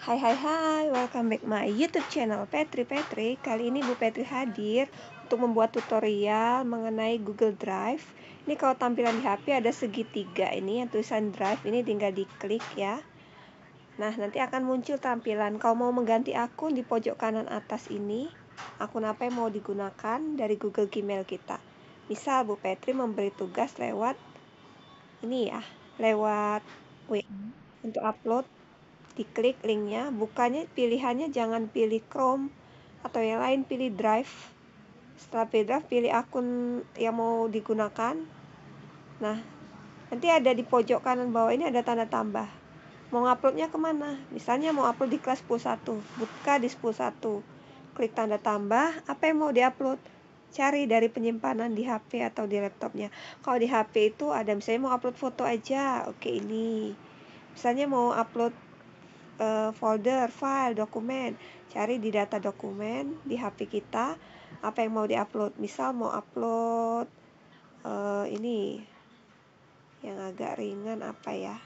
Hai hai hai, welcome back my YouTube channel Petri Petri. Kali ini Bu Petri hadir untuk membuat tutorial mengenai Google Drive. Ini kalau tampilan di HP ada segitiga ini yang tulisan Drive ini tinggal diklik ya. Nah, nanti akan muncul tampilan kalau mau mengganti akun di pojok kanan atas ini, akun apa yang mau digunakan dari Google Gmail kita. Misal Bu Petri memberi tugas lewat ini ya, lewat wait, untuk upload diklik linknya bukannya pilihannya jangan pilih Chrome atau yang lain pilih Drive setelah pilih Drive pilih akun yang mau digunakan nah nanti ada di pojok kanan bawah ini ada tanda tambah mau uploadnya kemana misalnya mau upload di kelas 101 buka di 101 klik tanda tambah apa yang mau diupload cari dari penyimpanan di HP atau di laptopnya. Kalau di HP itu ada misalnya mau upload foto aja, oke ini. Misalnya mau upload uh, folder, file, dokumen. Cari di data dokumen di HP kita apa yang mau diupload. Misal mau upload uh, ini yang agak ringan apa ya?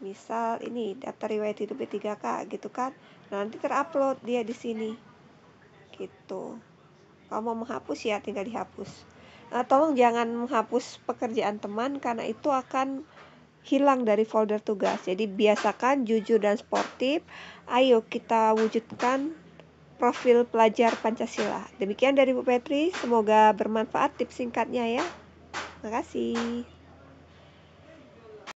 Misal ini daftar riwayat hidup P3K gitu kan. Nah, nanti terupload dia di sini. Gitu. Kalau mau menghapus ya tinggal dihapus. Nah, tolong jangan menghapus pekerjaan teman karena itu akan hilang dari folder tugas. Jadi biasakan jujur dan sportif. Ayo kita wujudkan profil pelajar Pancasila. Demikian dari Bu Petri, semoga bermanfaat tips singkatnya ya. Terima kasih.